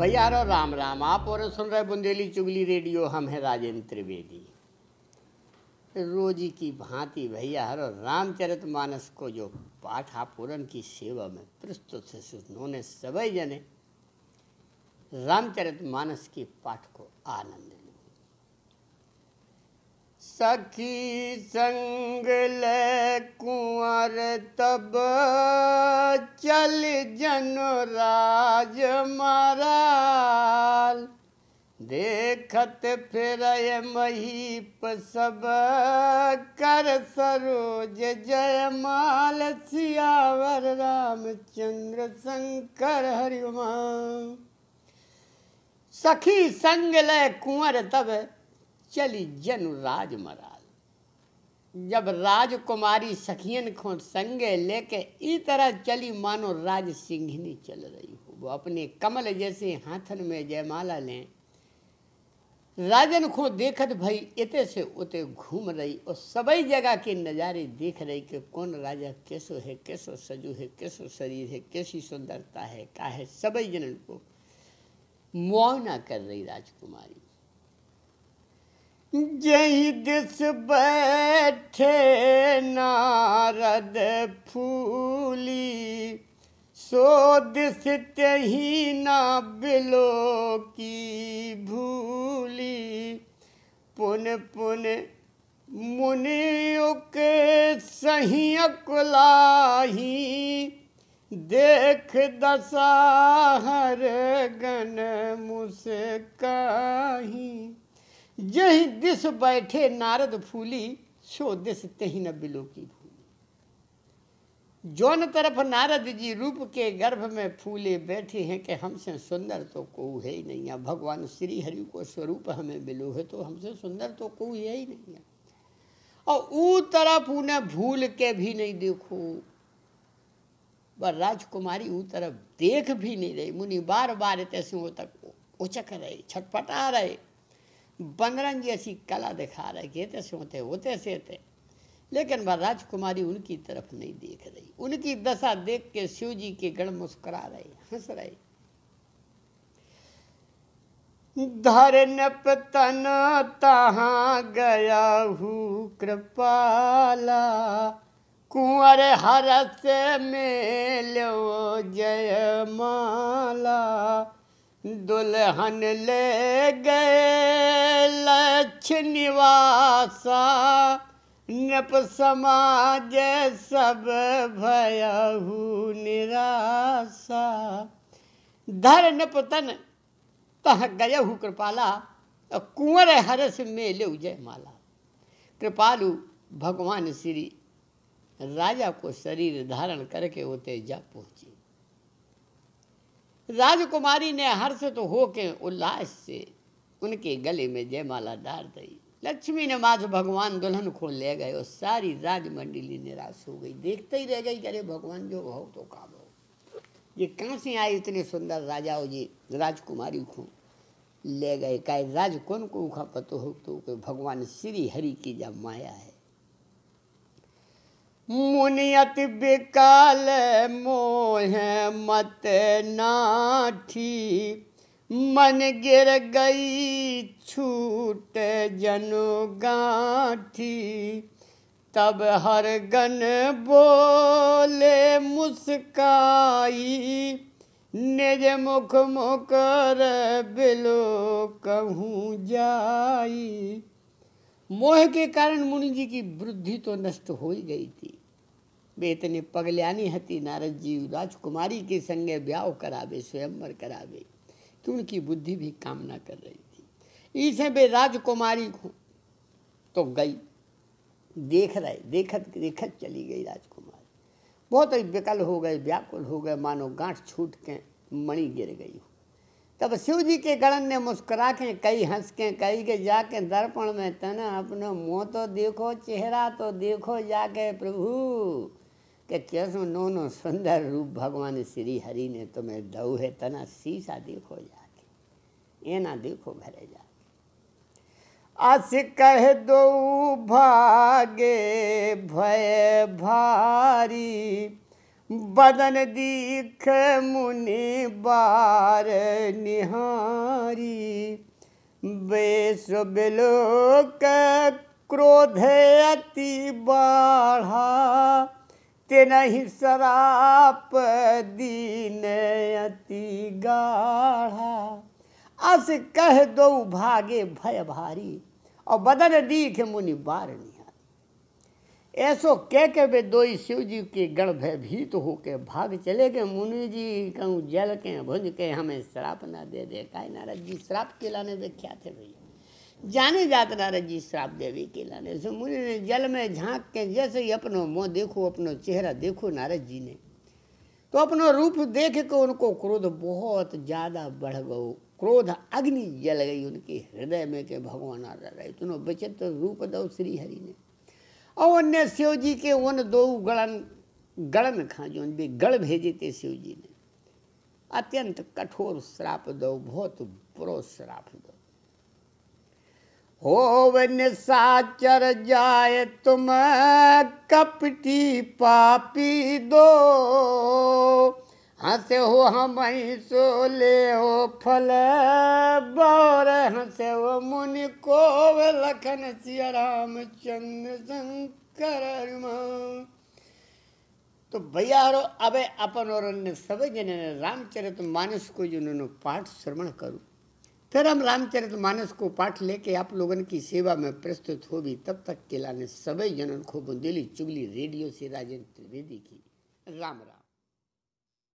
भैया राम राम आप और सुन रहे बुंदेली चुगली रेडियो हम हैं राजेंद्र त्रिवेदी रोजी की भांति भैया हर रामचरित मानस को जो पाठापूरन की सेवा में प्रस्तुत से उन्होंने सभी जने रामचरित मानस की पाठ को आनंद लिया सखी संग ले कुंवर तब चल जन राज मारा देखत फिर महीप सब कर सरोज जय माल सियावर रामचंद्र शंकर हरिमान सखी संग लय कुंवर तब चली जन राज मराल जब राजकुमारी सखियन को संगे लेके इस तरह चली मानो राज सिंघनी चल रही हो वो अपने कमल जैसे हाथन में जयमाला लें राजन को देखत भई इतने से उते घूम रही और सबई जगह के नज़ारे देख रही कि कौन राजा कैसो है कैसो सजू है कैसो शरीर है कैसी सुंदरता है का है सबई जनन को मुआवना कर रही राजकुमारी जही दिस बैठे नारद फूली सो सित ही न बिलो की भूली पुन पुन मुनियों के सही अकुलाही देख दशा हर गन कही जही दिस बैठे नारद फूली सो दिस तही न बिलो की जोन तरफ नारद जी रूप के गर्भ में फूले बैठे हैं कि हमसे सुंदर तो कोई है ही नहीं है भगवान श्री हरि को स्वरूप हमें मिलो है तो हमसे सुंदर तो कोई है ही नहीं है और ऊ तरफ उन्हें भूल के भी नहीं देखो पर राजकुमारी ऊ तरफ देख भी नहीं रही मुनि बार बार तैसे वो तक उचक रहे छटपटा रहे बंदरन जैसी कला दिखा रहे कि तैसे होते होते से थे लेकिन वह राजकुमारी उनकी तरफ नहीं देख रही उनकी दशा देख के शिव जी के गण मुस्कुरा रहे हंस रहे धरन पतन तहा गया हूँ कृपाला कुंवर हरस मेलो जय माला दुल्हन ले गए लक्ष निवासा नप समाज सब भयहू निराशा धर नप तन तह गयहु कृपाला कुंवर हरस ले जय माला कृपालु भगवान श्री राजा को शरीर धारण करके होते जा पहुंची राजकुमारी ने हर्ष तो होके उल्लास से उनके गले में जयमाला डाल दी लक्ष्मी ने माँ तो भगवान दुल्हन खोल ले गए और सारी राजमंडली निराश हो गई देखते ही रह गई अरे भगवान जो भाव तो काम हो ये कहाँ से आए इतने सुंदर राजा हो जी राजकुमारी को ले गए काय राज कौन को उखा पतो हो तो के भगवान श्री हरि की जब माया है मुनियत बिकाल मोह मत नाठी मन गिर गई छूट जनो गाठी तब हर गन बोले मुस्काई निज मुख मुकर बिलो कहूँ जाई मोह के कारण मुनि जी की वृद्धि तो नष्ट हो ही गई थी वे इतने पगल्यानी हती नारद जी राजकुमारी के संगे ब्याह करावे स्वयंवर करावे कि उनकी बुद्धि भी कामना कर रही थी इसे वे राजकुमारी को तो गई देख रहे देखत देखत चली गई राजकुमारी बहुत विकल हो गए व्याकुल हो गए मानो गांठ छूट के मणि गिर गई तब शिव जी के गणन ने मुस्कुरा के कई हंस के कई के जाके दर्पण में तना अपना मुँह तो देखो चेहरा तो देखो जाके प्रभु कि क्यों नो नो सुंदर रूप भगवान श्री हरि ने तुम्हें दऊ है तना शीशा देखो जाके ये ना देखो घरे जाके अस कह दो भागे भय भारी बदन दीख मुनि बार निहारी बेश बिलोक क्रोधे अति बढ़ा तेरा ही शराप दीन अति गाढ़ा अस कह दो भागे भय भारी और बदन दीख मुनि बार निहारी ऐसो कह के वे दो शिव जी के गण भयभीत तो होके भाग चले गए मुनि जी कहूँ जल के भुंज के हमें श्राप ना दे दे का नाराज जी श्राप के लाने क्या थे भैया जाने जात नारद जी श्राप देवे के लाने सो मुनि ने जल में झांक के जैसे ही अपनो मुँह देखो अपनो चेहरा देखो नारद जी ने तो अपनो रूप देख के उनको क्रोध बहुत ज़्यादा बढ़ गयो क्रोध अग्नि जल गई उनके हृदय में के भगवान आ रहा इतनो बचत रूप दो श्री हरि ने और उनने शिव जी के उन दो गणन गणन खा जो उन भी भेजे थे शिव जी ने अत्यंत कठोर श्राप दो बहुत बुरो श्राप दो हो साचर जाय तुम कपटी पापी दो हंसे हो हम सो ले हो फल बौर हंस हो मुन को लखन सिया राम चंद्र शंकर तो भैयारो अबे अपन और अन्य सब जन रामचरित मानस को जो उन्होंने पाठ श्रवण करूँ फिर हम रामचरित मानस को पाठ लेके आप लोगों की सेवा में प्रस्तुत हो भी तब तक के लाने सभी जनन खूब बुंदेली चुगली रेडियो से राजेंद्र त्रिवेदी की राम राम